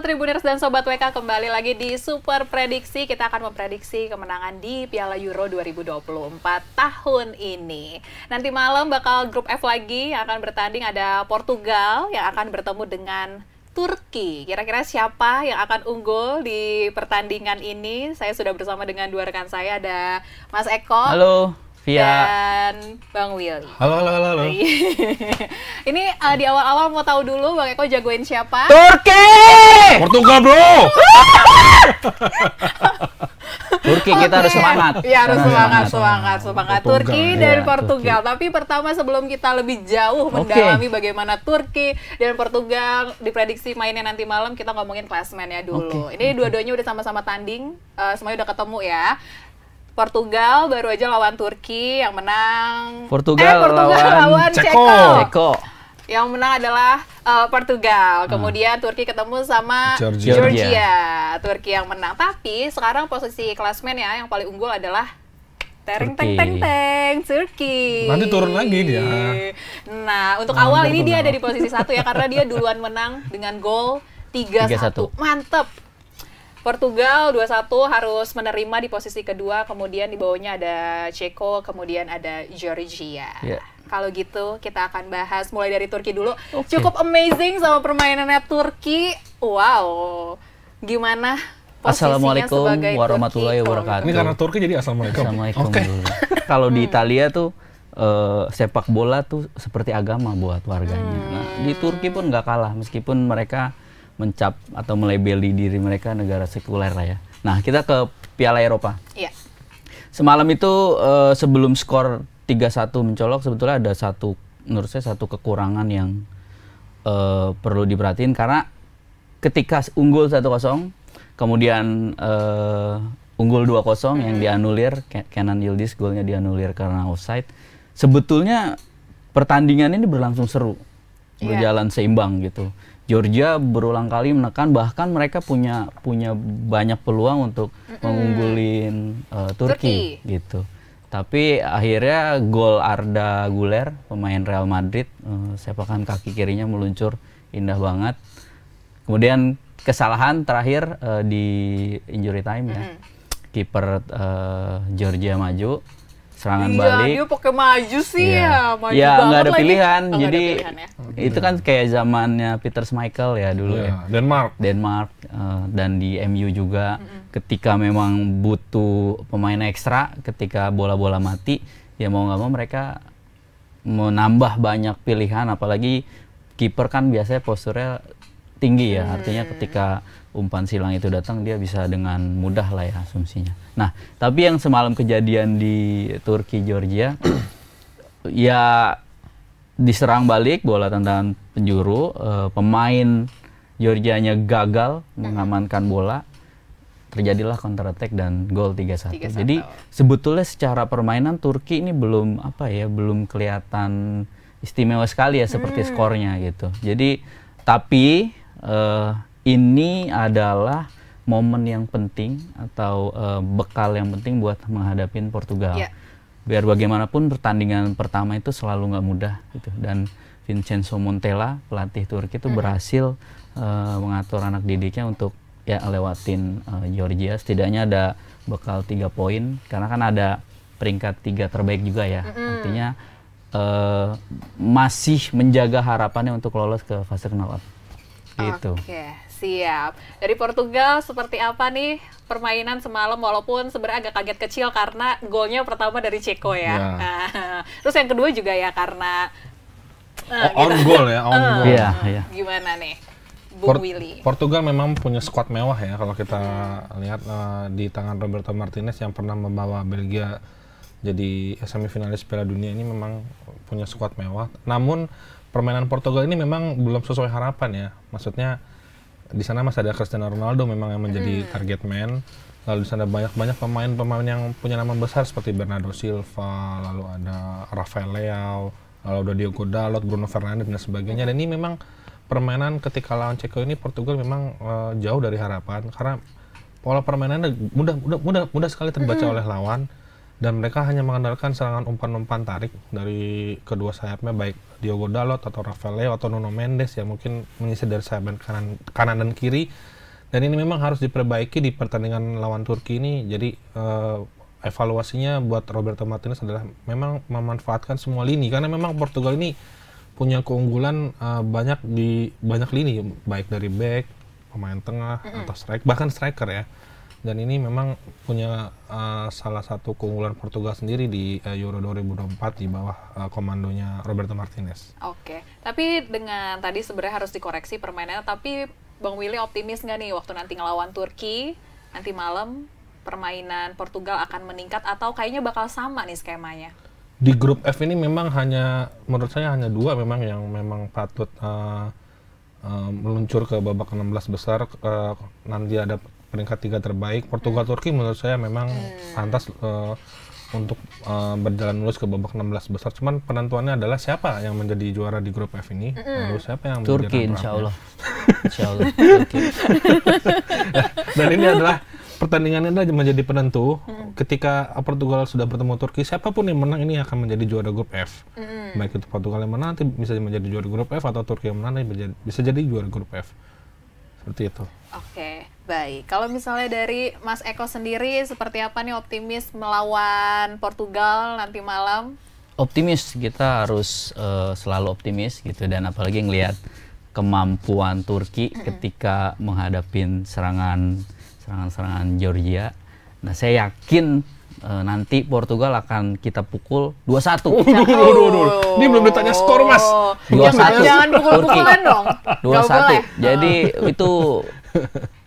Tribuners dan Sobat WK kembali lagi di Super Prediksi. Kita akan memprediksi kemenangan di Piala Euro 2024 tahun ini. Nanti malam bakal grup F lagi yang akan bertanding ada Portugal yang akan bertemu dengan Turki. Kira-kira siapa yang akan unggul di pertandingan ini? Saya sudah bersama dengan dua rekan saya ada Mas Eko. Halo. Iya. dan Bang Willy. Halo halo halo halo. Ini uh, di awal-awal mau tahu dulu Bang Eko jagoin siapa? Turki! Portugal, Bro. Turki kita harus semangat. Iya harus semangat, semangat, semangat. Portugal. Turki iya, dan Portugal. Turki. Tapi pertama sebelum kita lebih jauh okay. bagaimana Turki dan Portugal diprediksi mainnya nanti malam, kita ngomongin klasmennya dulu. Okay. Ini okay. dua-duanya udah sama-sama tanding, uh, semuanya udah ketemu ya. Portugal baru aja lawan Turki yang menang. Portugal, eh, Portugal lawan, lawan Ceko. Ceko. Yang menang adalah uh, Portugal. Ah. Kemudian hmm. Turki ketemu sama Georgia. Georgia. Turki yang menang. Tapi sekarang posisi klasmen ya yang paling unggul adalah Tereng teng teng teng Turki. Nanti turun lagi dia. Nah, untuk nah, awal ini dia ada di posisi satu ya karena dia duluan menang dengan gol tiga 1 Mantep. Portugal dua satu harus menerima di posisi kedua, kemudian di bawahnya ada Ceko, kemudian ada Georgia. Yeah. Kalau gitu kita akan bahas mulai dari Turki dulu. Okay. Cukup amazing sama permainannya Turki. Wow. Gimana Assalamualaikum warahmatullahi wabarakatuh. Ini karena Turki jadi assalamualaikum. Assalamualaikum okay. Kalau di hmm. Italia tuh uh, sepak bola tuh seperti agama buat warganya. Hmm. Nah, di Turki pun nggak kalah meskipun mereka mencap atau melebeli diri mereka negara sekuler lah ya. Nah, kita ke Piala Eropa. Iya. Semalam itu uh, sebelum skor 3-1 mencolok sebetulnya ada satu menurut saya satu kekurangan yang uh, perlu diperhatiin karena ketika unggul 1-0 kemudian uh, unggul 2-0 -hmm. yang dianulir Kenan Yildiz golnya dianulir karena offside. Sebetulnya pertandingan ini berlangsung seru Iya. berjalan seimbang gitu. Georgia berulang kali menekan bahkan mereka punya punya banyak peluang untuk mm -hmm. mengunggulin uh, Turki, Turki gitu. Tapi akhirnya gol Arda Guler pemain Real Madrid uh, sepakan kaki kirinya meluncur indah banget. Kemudian kesalahan terakhir uh, di injury time ya. Mm -hmm. Kiper uh, Georgia maju serangan iya, balik. dia pakai maju sih yeah. ya, maju ya, nggak ada lagi. pilihan. Oh, Jadi ada pilihan, ya? itu kan kayak zamannya Peter Michael ya dulu yeah. ya. Denmark. Denmark uh, dan di MU juga mm -hmm. ketika memang butuh pemain ekstra ketika bola-bola mati ya mau nggak mau mereka menambah banyak pilihan apalagi kiper kan biasanya posturnya tinggi ya. Hmm. Artinya ketika umpan silang itu datang dia bisa dengan mudah lah ya asumsinya. Nah, tapi yang semalam kejadian di Turki Georgia ya diserang balik bola tendangan penjuru, uh, pemain Georgianya gagal hmm. mengamankan bola. Terjadilah counter attack dan gol 3-1. Jadi sebetulnya secara permainan Turki ini belum apa ya, belum kelihatan istimewa sekali ya seperti hmm. skornya gitu. Jadi tapi uh, ini adalah momen yang penting atau uh, bekal yang penting buat menghadapi Portugal. Yeah. Biar bagaimanapun pertandingan pertama itu selalu nggak mudah gitu dan Vincenzo Montella pelatih Turki itu mm -hmm. berhasil uh, mengatur anak didiknya untuk ya lewatin uh, Georgia setidaknya ada bekal tiga poin karena kan ada peringkat tiga terbaik juga ya mm -hmm. artinya uh, masih menjaga harapannya untuk lolos ke fase knockout. Gitu. Oke, siap. Dari Portugal seperti apa nih permainan semalam walaupun sebenarnya agak kaget kecil karena golnya pertama dari Ceko ya. ya. Nah, terus yang kedua juga ya karena eh, oh, gitu. on gitu. goal ya, on eh, goal. Iya, iya. Gimana nih? Port Willy. Portugal memang punya skuad mewah ya kalau kita lihat uh, di tangan Roberto Martinez yang pernah membawa Belgia jadi semifinalis Piala Dunia ini memang punya skuad mewah. Namun permainan Portugal ini memang belum sesuai harapan ya. Maksudnya di sana masih ada Cristiano Ronaldo memang yang menjadi hmm. target man. Lalu di sana banyak-banyak pemain-pemain yang punya nama besar seperti Bernardo Silva, lalu ada Rafael Leao, lalu ada Diogo Dalot, Bruno Fernandes dan sebagainya. Dan ini memang permainan ketika lawan Ceko ini Portugal memang uh, jauh dari harapan karena pola permainannya mudah mudah mudah sekali terbaca hmm. oleh lawan dan mereka hanya mengandalkan serangan umpan-umpan tarik dari kedua sayapnya baik Diogo Dalot atau Rafael Leo atau Nuno Mendes yang mungkin mengisi dari sayap kanan kanan dan kiri dan ini memang harus diperbaiki di pertandingan lawan Turki ini jadi uh, evaluasinya buat Roberto Martinez adalah memang memanfaatkan semua lini karena memang Portugal ini punya keunggulan uh, banyak di banyak lini baik dari back pemain tengah mm -hmm. atau striker bahkan striker ya dan ini memang punya uh, salah satu keunggulan Portugal sendiri di uh, Euro 2024 di bawah uh, komandonya Roberto Martinez. Oke, okay. tapi dengan tadi sebenarnya harus dikoreksi permainannya, tapi Bang Willy optimis nggak nih waktu nanti ngelawan Turki nanti malam permainan Portugal akan meningkat atau kayaknya bakal sama nih skemanya? Di grup F ini memang hanya menurut saya hanya dua memang yang memang patut uh, uh, meluncur ke babak 16 besar uh, nanti ada peringkat tiga terbaik. Portugal hmm. Turki menurut saya memang hmm. pantas uh, untuk uh, berjalan lulus ke babak 16 besar. Cuman penentuannya adalah siapa yang menjadi juara di grup F ini, mm. lalu siapa yang Turki Insya Allah. Insya Allah. Turki. dan ini adalah pertandingan ini adalah menjadi penentu. Mm. Ketika Portugal sudah bertemu Turki, siapapun yang menang ini akan menjadi juara grup F. Mm. Baik itu Portugal yang menang nanti bisa menjadi juara grup F atau Turki yang menang nanti bisa jadi juara grup F. Seperti itu. Oke. Okay. Baik, kalau misalnya dari Mas Eko sendiri, seperti apa nih optimis melawan Portugal nanti malam? Optimis, kita harus uh, selalu optimis gitu dan apalagi ngelihat kemampuan Turki mm -hmm. ketika menghadapi serangan serangan-serangan Georgia. Nah, saya yakin uh, nanti Portugal akan kita pukul 2-1. Oh, Ini belum ditanya skor, Mas. 2-1. Jangan pukul-pukulan dong. 2-1. Jadi itu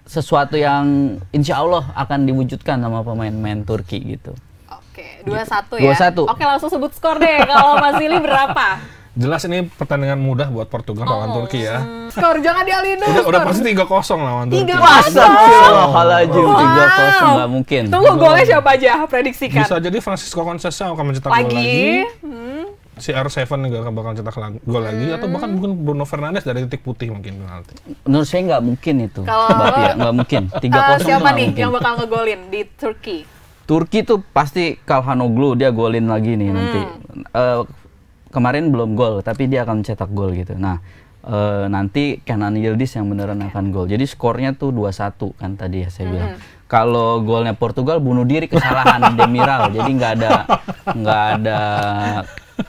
sesuatu yang insya Allah akan diwujudkan sama pemain-pemain Turki gitu. Oke, dua satu ya. Dua satu. Oke, langsung sebut skor deh. Kalau Mas Lili berapa? Jelas ini pertandingan mudah buat Portugal lawan oh. Turki ya. Skor jangan dialihin dulu. Udah, udah pasti tiga kosong lawan Turki. Tiga kosong. Astagfirullahaladzim, aja tiga kosong nggak mungkin. Tunggu golnya siapa aja, prediksikan. Bisa jadi Francisco Conceição akan mencetak lagi. lagi. Hmm si R7 nggak bakal cetak gol lagi atau bahkan mungkin Bruno Fernandes dari titik putih mungkin penalti. Menurut saya nggak mungkin itu. Kalau ya, nggak mungkin. Tiga uh, kosong Siapa nih mungkin. yang bakal ngegolin di Turki? Turki tuh pasti Kalhanoglu dia golin lagi nih hmm. nanti. Uh, kemarin belum gol tapi dia akan cetak gol gitu. Nah uh, nanti Kenan Yildiz yang beneran akan gol. Jadi skornya tuh 2-1 kan tadi ya saya hmm. bilang kalau golnya Portugal bunuh diri kesalahan Demiral jadi nggak ada nggak ada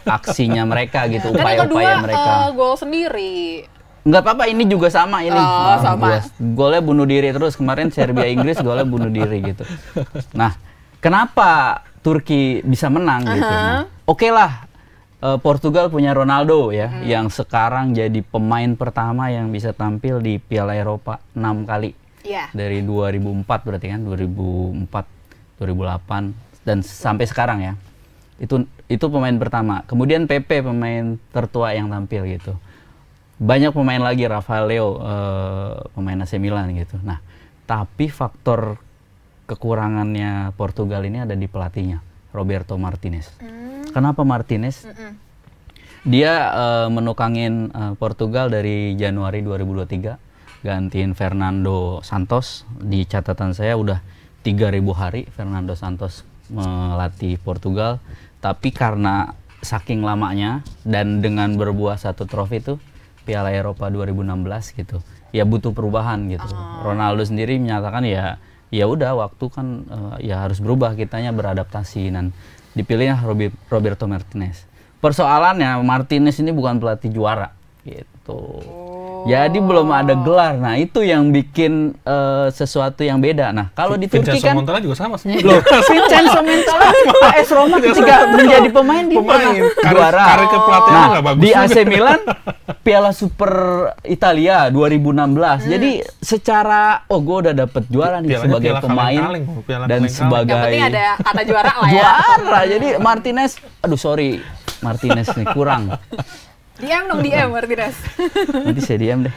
aksinya mereka gitu, upaya-upaya mereka. Uh, gol sendiri. Nggak apa-apa, ini juga sama ini. Oh, nah, sama. Golnya bunuh diri terus. Kemarin Serbia Inggris golnya bunuh diri gitu. Nah, kenapa Turki bisa menang uh -huh. gitu? Nah, uh-huh. Oke okay lah, uh, Portugal punya Ronaldo ya, hmm. yang sekarang jadi pemain pertama yang bisa tampil di Piala Eropa enam kali. Yeah. Dari 2004 berarti kan, 2004, 2008, dan sampai sekarang ya itu itu pemain pertama kemudian PP pemain tertua yang tampil gitu banyak pemain lagi Rafael Leo uh, eh, pemain AC Milan gitu nah tapi faktor kekurangannya Portugal ini ada di pelatihnya Roberto Martinez mm. kenapa Martinez mm -mm. dia uh, menukangin uh, Portugal dari Januari 2023 gantiin Fernando Santos di catatan saya udah 3000 hari Fernando Santos melatih Portugal tapi karena saking lamanya dan dengan berbuah satu trofi itu Piala Eropa 2016 gitu ya butuh perubahan gitu oh. Ronaldo sendiri menyatakan ya ya udah waktu kan uh, ya harus berubah kitanya beradaptasi dan dipilihnya Roberto Martinez persoalannya Martinez ini bukan pelatih juara gitu oh. Jadi oh. belum ada gelar. Nah, itu yang bikin uh, sesuatu yang beda. Nah, kalau di Turki kan Vincenzo juga sama sih. Loh, Vincenzo Montala AS kan Roma iya, ketika menjadi pemain di pemain juara. Karir kepelatihan nah, bagus. Di AC Milan Piala Super Italia 2016. Hmm. Jadi secara oh gue udah dapet juara nih sebagai piala pemain kaleng Piala dan sebagai yang ada kata juara lah ya. juara. Jadi Martinez aduh sorry Martinez nih kurang. DM dong DM Martinez. Nanti saya DM deh.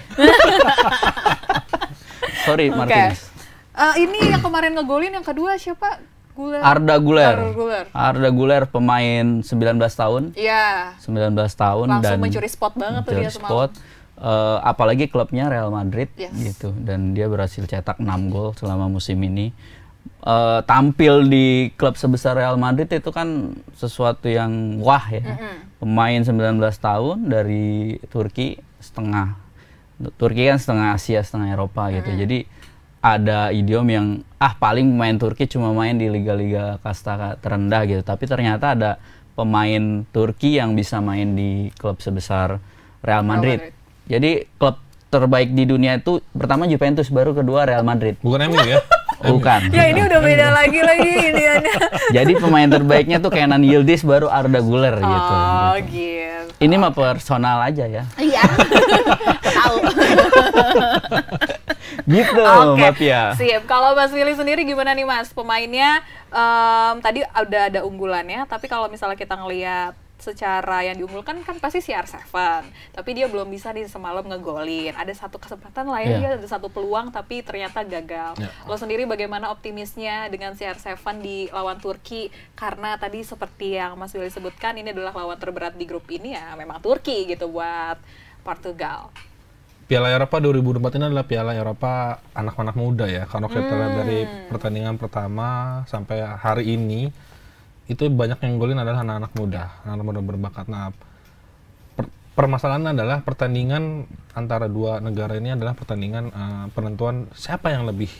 Sorry okay. Martinez. Uh, ini yang kemarin ngegolin yang kedua siapa? Guler. Arda Guler. Arda Guler. pemain 19 tahun. Iya. 19 tahun Langsung dan mencuri spot banget mencuri tuh dia spot. Uh, apalagi klubnya Real Madrid yes. gitu dan dia berhasil cetak 6 gol selama musim ini uh, tampil di klub sebesar Real Madrid itu kan sesuatu yang wah ya. Mm -hmm. Pemain 19 tahun dari Turki setengah Turki kan setengah Asia, setengah Eropa gitu. Mm -hmm. Jadi ada idiom yang ah paling pemain Turki cuma main di liga-liga kasta terendah gitu. Tapi ternyata ada pemain Turki yang bisa main di klub sebesar Real Madrid. Real Madrid. Jadi klub terbaik di dunia itu pertama Juventus baru kedua Real Madrid. Bukan MU ya? Bukan. ya ini udah beda lagi lagi ini ada. Jadi pemain terbaiknya tuh Kenan Yildiz baru Arda Guler oh, gitu. Oh gitu. Ini mah personal aja ya. Iya. Tahu. gitu okay. Mbak Pia. Siap. Kalau Mas Willy sendiri gimana nih Mas? Pemainnya um, tadi ada ada unggulannya, tapi kalau misalnya kita ngelihat secara yang diunggulkan kan pasti CR7 tapi dia belum bisa di semalam ngegolin ada satu kesempatan lain yeah. dia ada satu peluang tapi ternyata gagal yeah. lo sendiri bagaimana optimisnya dengan CR7 di lawan Turki karena tadi seperti yang Mas Willy sebutkan ini adalah lawan terberat di grup ini ya memang Turki gitu buat Portugal Piala Eropa 2004 ini adalah Piala Eropa anak-anak muda ya. karena kita hmm. dari pertandingan pertama sampai hari ini, itu banyak yang golin adalah anak-anak muda, anak-anak muda berbakat. Nah, per permasalahan adalah pertandingan antara dua negara ini adalah pertandingan uh, penentuan siapa yang lebih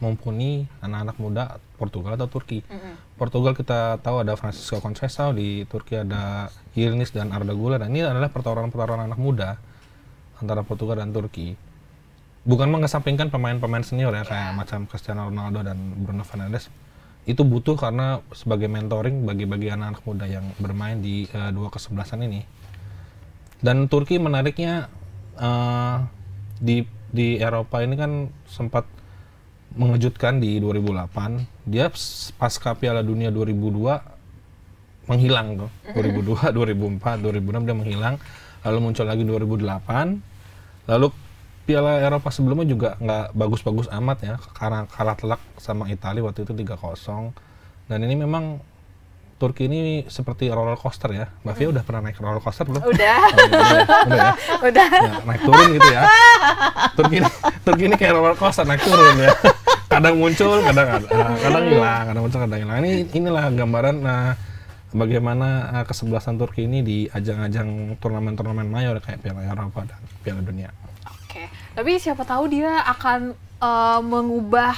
mumpuni anak-anak muda Portugal atau Turki. Mm -hmm. Portugal kita tahu ada Francisco Conceição, di Turki ada Yildiz dan Arda Gula. Dan ini adalah pertarungan-pertarungan anak muda antara Portugal dan Turki. Bukan mengesampingkan pemain-pemain senior ya yeah. kayak iya. macam Cristiano Ronaldo dan Bruno Fernandes itu butuh karena sebagai mentoring bagi-bagi anak-anak muda yang bermain di uh, dua kesebelasan ini. Dan Turki menariknya uh, di di Eropa ini kan sempat mengejutkan di 2008. Dia pasca Piala Dunia 2002 menghilang tuh. 2002, 2004, 2006 dia menghilang. Lalu muncul lagi 2008. Lalu Piala Eropa sebelumnya juga nggak bagus-bagus amat ya karena kalah telak sama Italia waktu itu 3-0 dan ini memang Turki ini seperti roller coaster ya. Mbak Fia hmm. udah pernah naik roller coaster belum? Udah. Oh, udah, ya? udah ya. Udah. Ya, naik turun gitu ya. Turki ini, Turki ini kayak roller coaster naik turun ya. Kadang muncul, kadang kadang hilang, kadang muncul, kadang hilang. Ini inilah gambaran nah, bagaimana uh, kesebelasan Turki ini di ajang-ajang turnamen-turnamen mayor kayak Piala Eropa dan Piala Dunia tapi siapa tahu dia akan uh, mengubah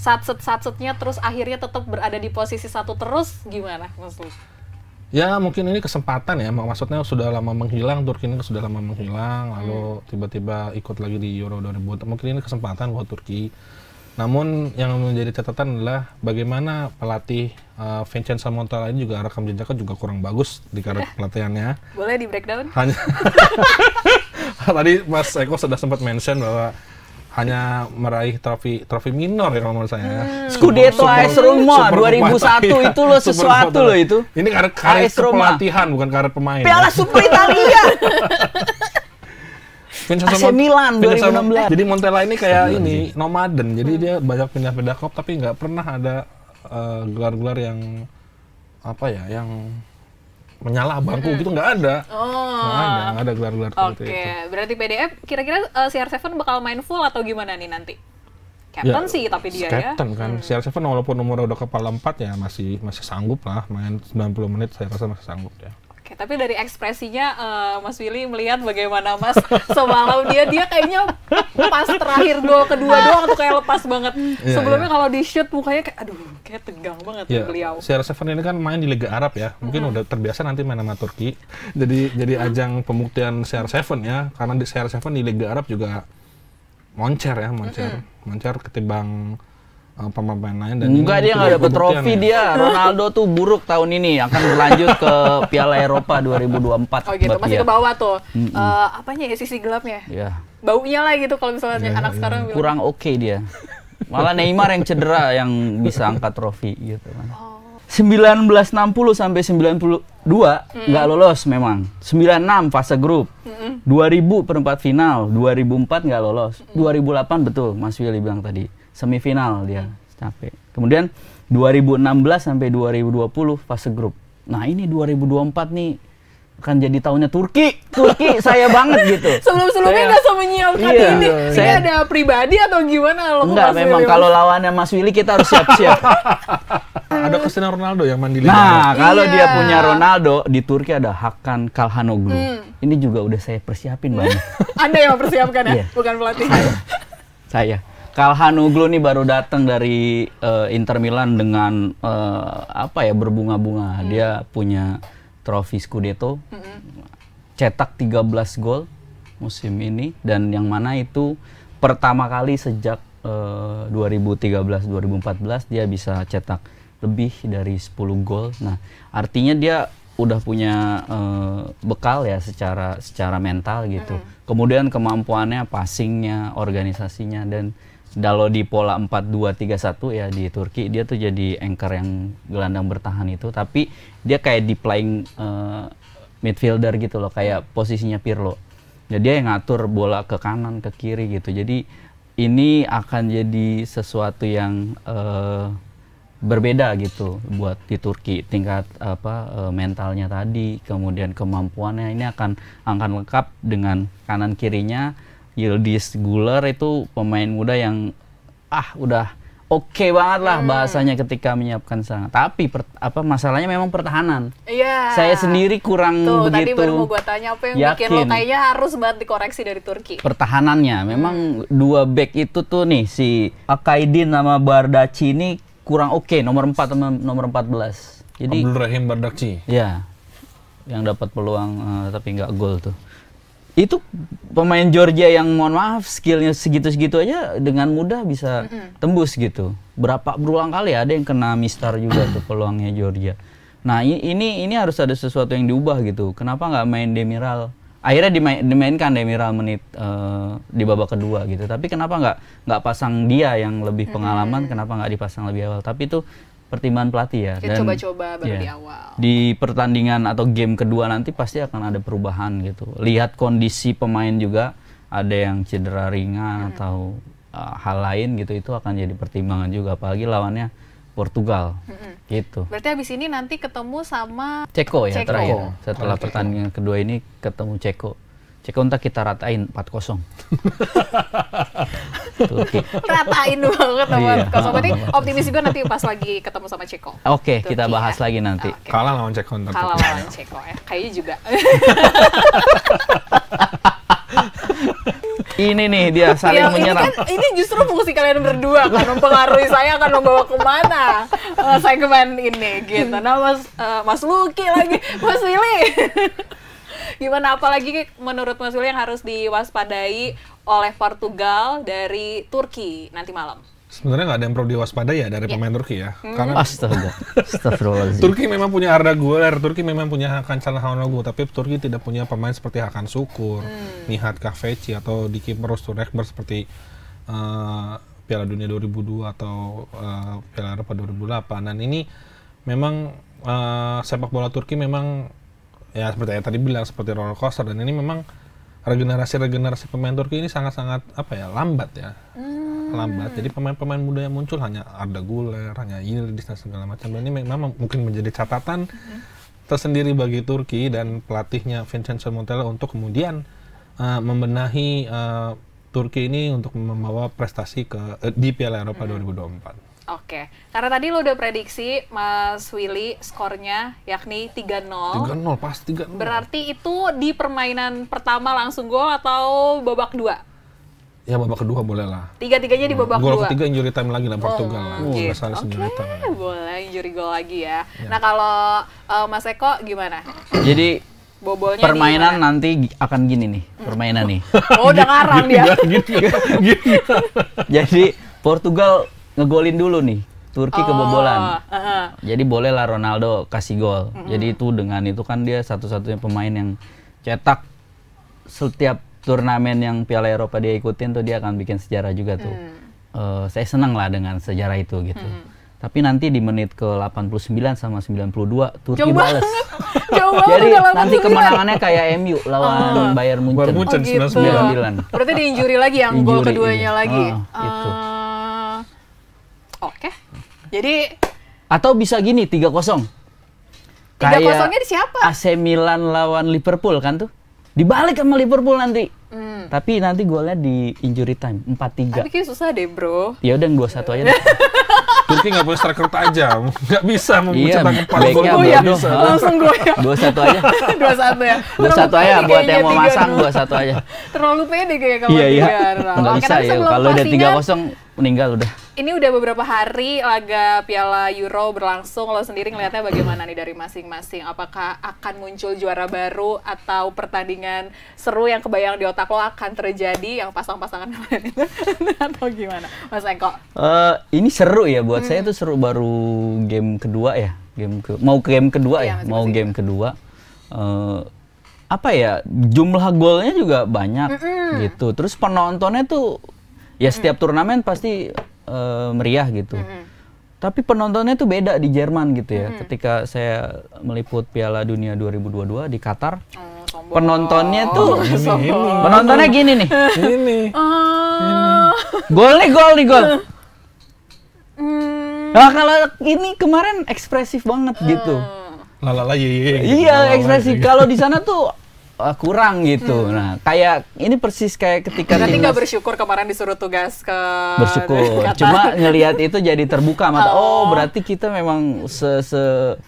satset satsetnya terus akhirnya tetap berada di posisi satu terus gimana Mas Lu? Ya mungkin ini kesempatan ya, maksudnya sudah lama menghilang, Turki ini sudah lama menghilang, lalu hmm. tiba-tiba ikut lagi di Euro 2000, mungkin ini kesempatan buat Turki. Namun yang menjadi catatan adalah bagaimana pelatih uh, eh, Vincent Montella ini juga rekam jejaknya juga kurang bagus di karir pelatihannya. Boleh di breakdown? Hanya tadi Mas Eko sudah sempat mention bahwa hanya meraih trofi trofi minor ya kalau menurut saya. Ya. Hmm. Scudetto AS Roma 2001 itu loh sesuatu loh itu. Ini karet karir pelatihan bukan karir pemain. Piala Super Italia. AC Milan 2016. Jadi Montella ini kayak ini nomaden. Jadi hmm. dia banyak pindah-pindah klub tapi nggak pernah ada eh, gelar-gelar yang apa ya yang menyala bangku hmm. gitu nggak ada. Oh. Nggak ada, nggak ada gelar-gelar okay. seperti itu. Oke, berarti PDF kira-kira uh, eh, CR7 bakal main full atau gimana nih nanti? Captain ya, sih tapi dia captain, ya. Captain kan. Hmm. CR7 walaupun nomor udah kepala empat ya masih masih sanggup lah main 90 menit saya rasa masih sanggup ya. Oke, tapi dari ekspresinya uh, Mas Willy melihat bagaimana Mas semalam dia dia kayaknya pas terakhir gol kedua doang tuh kayak lepas banget. Yeah, iya. Sebelumnya yeah. kalau di shoot mukanya kayak aduh kayak tegang banget yeah. beliau. Sierra Seven ini kan main di Liga Arab ya, mungkin mm -hmm. udah terbiasa nanti main sama Turki. Jadi jadi ajang pembuktian Sierra Seven ya, karena di Sierra Seven di Liga Arab juga moncer ya, moncer, mm -hmm. moncer ketimbang Eh, pemain lain dan enggak dia nggak dapat trofi ya. dia Ronaldo tuh buruk tahun ini akan berlanjut ke Piala Eropa 2024 oh gitu masih ke bawah tuh mm -mm. Uh, apanya ya sisi gelapnya yeah. baunya lah gitu kalau misalnya iya, anak iya. sekarang kurang oke dia malah Neymar yang cedera yang bisa angkat trofi gitu kan oh. 1960 sampai 92 nggak mm -hmm. lolos memang. 96 fase grup. Mm -hmm. 2000 perempat final, 2004 nggak lolos. Mm -hmm. 2008 betul Mas Willy bilang tadi semifinal dia hmm. capek. Kemudian 2016 sampai 2020 fase grup. Nah, ini 2024 nih akan jadi tahunnya Turki. Turki saya banget gitu. Sebelum-sebelumnya nggak menyiapkan iya, ini. Saya ada pribadi atau gimana? Enggak, memang kalau lawannya Mas Willy kita harus siap-siap. ada Cristiano Ronaldo yang mandiri. Nah, kalau iya. dia punya Ronaldo di Turki ada Hakan Kalhanoglu. Hmm. Ini juga udah saya persiapin banyak. Anda yang mempersiapkan ya, iya. bukan pelatih. saya. Kalhanoglu nih baru datang dari uh, Inter Milan dengan uh, apa ya berbunga-bunga. Hmm. Dia punya trofi Scudetto. Hmm. Cetak 13 gol musim ini dan yang mana itu pertama kali sejak uh, 2013 2014 dia bisa cetak lebih dari 10 gol. Nah, artinya dia udah punya uh, bekal ya secara secara mental gitu. Mm -hmm. Kemudian kemampuannya, passingnya, organisasinya dan Dalo di pola 4-2-3-1 ya di Turki dia tuh jadi anchor yang gelandang bertahan itu tapi dia kayak di playing uh, eh, midfielder gitu loh kayak posisinya Pirlo. Jadi ya, dia yang ngatur bola ke kanan ke kiri gitu. Jadi ini akan jadi sesuatu yang uh, berbeda gitu buat di Turki tingkat apa eh, mentalnya tadi kemudian kemampuannya ini akan akan lengkap dengan kanan kirinya Yildiz Guler itu pemain muda yang ah udah oke okay banget lah hmm. bahasanya ketika menyiapkan serangan. Tapi per, apa masalahnya memang pertahanan. Iya. Saya sendiri kurang Tuh, begitu. Tadi baru mau gua tanya apa yang yakin. bikin lo kayaknya harus banget dikoreksi dari Turki. Pertahanannya hmm. memang hmm. dua back itu tuh nih si Akaidin sama Bardaci ini kurang oke okay, nomor 4 sama nomor 14. Jadi Abdul Rahim Bardaci. Iya. Yang dapat peluang uh, tapi nggak gol tuh itu pemain Georgia yang mohon maaf skillnya segitu-segitu aja dengan mudah bisa mm -hmm. tembus gitu. Berapa berulang kali ada yang kena mistar juga tuh peluangnya Georgia. Nah ini ini harus ada sesuatu yang diubah gitu. Kenapa nggak main Demiral? Akhirnya dimain, dimainkan Demiral menit uh, di babak kedua gitu. Tapi kenapa nggak nggak pasang dia yang lebih pengalaman? Mm -hmm. Kenapa nggak dipasang lebih awal? Tapi itu pertimbangan pelatih ya. coba-coba baru yeah. di awal. Di pertandingan atau game kedua nanti pasti akan ada perubahan gitu. Lihat kondisi pemain juga, ada yang cedera ringan hmm. atau uh, hal lain gitu itu akan jadi pertimbangan juga apalagi lawannya Portugal hmm. gitu. Berarti habis ini nanti ketemu sama Ceko ya Ceko. terakhir. Oh, Setelah pertandingan kedua ini ketemu Ceko. Cek unta kita ratain 4-0. ratain banget sama iya. 4-0. Berarti optimis juga nanti pas lagi ketemu sama Ceko. Oke, okay, kita iya. bahas ya. lagi nanti. Oh, ah, okay. Kalah lawan Ceko. Kalah lawan Ceko ya. Kayaknya juga. ini nih dia saling ya, menyerang. Ini, kan, ini justru fungsi kalian berdua kan mempengaruhi saya akan membawa kemana uh, segmen ini gitu. Nah mas uh, mas Luki lagi mas Willy. Gimana apalagi menurut Mas Uli yang harus diwaspadai oleh Portugal dari Turki nanti malam? Sebenarnya nggak ada yang perlu diwaspadai ya dari yeah. pemain Turki ya. Hmm. Karena Astaga. Astagfirullahaladzim. Turki memang punya Arda Guler Turki memang punya Hakan Çalhanoğlu, tapi Turki tidak punya pemain seperti Hakan Sukur, hmm. Nihat Kahveci atau Diki Merustunekber seperti uh, Piala Dunia 2002 atau uh, Piala Eropa 2008. Dan ini memang uh, sepak bola Turki memang ya seperti yang tadi bilang seperti roller coaster dan ini memang regenerasi regenerasi pemain Turki ini sangat-sangat apa ya lambat ya hmm. lambat jadi pemain-pemain muda yang muncul hanya Arda Guler hanya Yildiz dan segala macam dan ini memang mungkin menjadi catatan hmm. tersendiri bagi Turki dan pelatihnya Vincenzo Montella untuk kemudian uh, membenahi uh, Turki ini untuk membawa prestasi ke uh, di Piala Eropa hmm. 2024 Oke, okay. karena tadi lo udah prediksi Mas Willy skornya yakni 3-0. 3-0, pas 3-0. Berarti itu di permainan pertama langsung gol atau babak dua? Ya babak kedua boleh lah. Tiga-tiganya di babak gol kedua? Gol ketiga injury time lagi lah Portugal. Oh, Portugal lah. Oh, oke, okay. boleh injury goal lagi ya. ya. Nah kalau uh, Mas Eko gimana? Jadi Bobolnya permainan nanti akan gini nih hmm. permainan nih oh udah ngarang dia jadi Portugal ngegolin dulu nih. Turki oh, kebobolan. Uh, uh. Jadi bolehlah Ronaldo kasih gol. Mm -hmm. Jadi itu dengan itu kan dia satu-satunya pemain yang cetak setiap turnamen yang Piala Eropa dia ikutin tuh dia akan bikin sejarah juga tuh. Mm. Uh, saya senang lah dengan sejarah itu gitu. Mm. Tapi nanti di menit ke 89 sama 92 Turki Jauh bales. Jauh Jadi nanti kemenangannya kayak MU lawan oh. Bayern Munchen. oh, gitu. Berarti di injury lagi yang gol keduanya iya. lagi. Oh, gitu. Oh. Oke. Okay. Jadi atau bisa gini 3-0. 3 3-0-nya di siapa? AC Milan lawan Liverpool kan tuh. Dibalik sama Liverpool nanti. Hmm. Tapi nanti golnya di injury time 4-3. Tapi kayak susah deh, Bro. Ya udah gua satu aja deh. Turki nggak boleh striker tajam, nggak bisa mencetak iya, empat gol. Oh iya, langsung ya. Dua satu aja. dua satu ya. Dua satu aja buat yang mau masang dua satu aja. Terlalu pede kayak kamu. Iya iya. Nggak bisa ya. Kalau udah tiga kosong meninggal udah. Ini udah beberapa hari laga Piala Euro berlangsung. Lo sendiri ngelihatnya bagaimana nih dari masing-masing? Apakah akan muncul juara baru atau pertandingan seru yang kebayang di otak lo akan terjadi yang pasang-pasangan kemarin atau gimana, Mas Eko? Uh, eh, ini seru ya Iya buat hmm. saya itu seru baru game kedua ya game ke mau ke game kedua iya, ya, ya mau game itu. kedua uh, apa ya jumlah golnya juga banyak mm -hmm. gitu terus penontonnya tuh ya setiap mm. turnamen pasti uh, meriah gitu mm -hmm. tapi penontonnya tuh beda di Jerman gitu ya mm -hmm. ketika saya meliput Piala Dunia 2022 di Qatar mm, penontonnya tuh oh, penontonnya gini nih ini, oh. ini. gol nih gol nih gol Hmm. Nah, kalau ini kemarin ekspresif banget hmm. gitu. Lalala ye ye. Gitu. Iya, ekspresif. Kalau di sana tuh uh, kurang gitu. Hmm. Nah, kayak ini persis kayak ketika Berarti nggak bersyukur kemarin disuruh tugas ke Bersyukur. Kata. Cuma ngelihat itu jadi terbuka mata. Oh, oh berarti kita memang se, se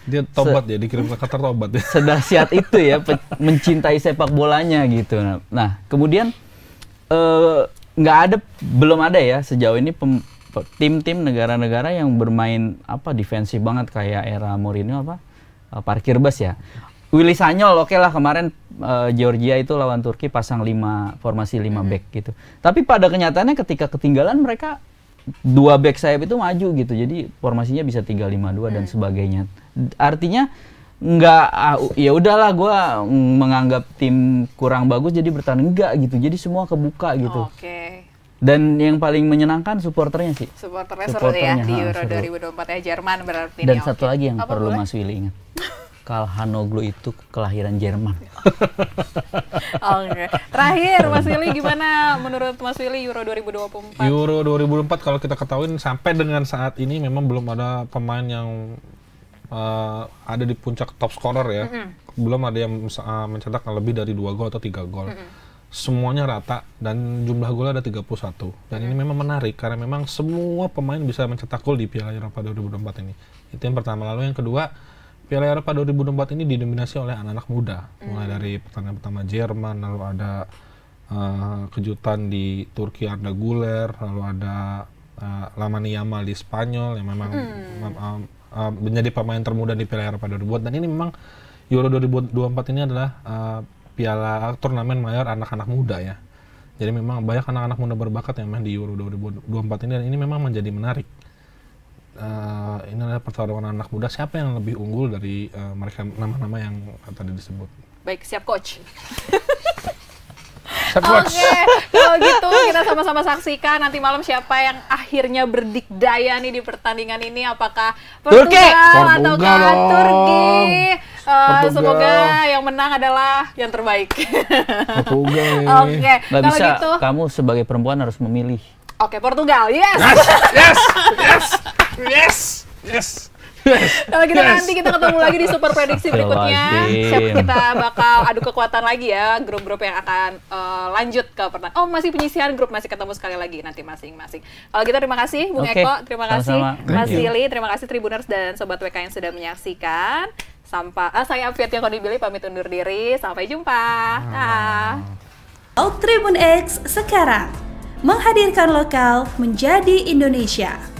dia tobat ya dikirim ke Qatar tobat ya. Sedahsyat itu ya mencintai sepak bolanya gitu. Nah, kemudian eh, nggak uh, ada belum ada ya sejauh ini pem, tim-tim negara-negara yang bermain apa defensif banget kayak era Mourinho apa eh, parkir bus ya. Willy Sanyol oke okay lah kemarin uh, Georgia itu lawan Turki pasang lima formasi lima -hmm. back gitu. Tapi pada kenyataannya ketika ketinggalan mereka dua back sayap itu maju gitu. Jadi formasinya bisa tiga lima dua dan mm. sebagainya. Artinya nggak ah, ya udahlah gue menganggap tim kurang bagus jadi bertahan enggak gitu jadi semua kebuka gitu. Oke. Okay dan yang paling menyenangkan supporternya sih. Supporternya, supporternya seru ya di Euro 2024 ya Jerman berarti. Dan satu okay. lagi yang Apa perlu boleh? Mas Willy ingat. Kalhanoglu itu kelahiran Jerman. Oke. Terakhir Mas Willy gimana menurut Mas Willy Euro 2024? Euro 2024 kalau kita ketahui sampai dengan saat ini memang belum ada pemain yang uh, ada di puncak top scorer ya. Mm -hmm. Belum ada yang uh, mencetak lebih dari dua gol atau tiga gol. Mm -hmm semuanya rata dan jumlah gol ada 31 dan ini memang menarik karena memang semua pemain bisa mencetak gol di Piala Eropa 2024 ini itu yang pertama lalu yang kedua Piala Eropa 2024 ini didominasi oleh anak-anak muda mulai dari hmm. pertandingan pertama Jerman lalu ada uh, kejutan di Turki ada Guler lalu ada uh, eh, Lamani Yamal di Spanyol yang memang hmm. um, um, menjadi pemain termuda di Piala Eropa 2024 dan ini memang Euro 2024 ini adalah uh, piala turnamen mayor anak-anak muda ya. Jadi memang banyak anak-anak muda berbakat yang main di Euro 2024 ini dan ini memang menjadi menarik. Uh, ini adalah pertarungan anak muda. Siapa yang lebih unggul dari uh, mereka nama-nama yang tadi disebut? Baik, siap coach. siap coach. Oke, okay. kalau gitu kita sama-sama saksikan nanti malam siapa yang akhirnya berdikdaya nih di pertandingan ini. Apakah Portugal, Turki. ataukah Turki? Eh, semoga yang menang adalah yang terbaik. Oke. Okay. Gak bisa. Gitu, kamu sebagai perempuan harus memilih. Oke, okay, Portugal. Yes. Yes. Yes. Yes. Yes. yes. Yes. Kalau gitu yes. nanti kita ketemu lagi di super prediksi berikutnya. Siap kita bakal adu kekuatan lagi ya grup-grup yang akan uh, lanjut ke pertandingan. Oh masih penyisihan grup masih ketemu sekali lagi nanti masing-masing. Kalau kita gitu, terima kasih Bung okay. Eko, terima Sama -sama. kasih Mas Lili, terima kasih Tribuners dan Sobat WK yang sudah menyaksikan. Sampai ah, saya Fiat yang dibeli pamit undur diri. Sampai jumpa. Ah. Out Tribun X sekarang menghadirkan lokal menjadi Indonesia.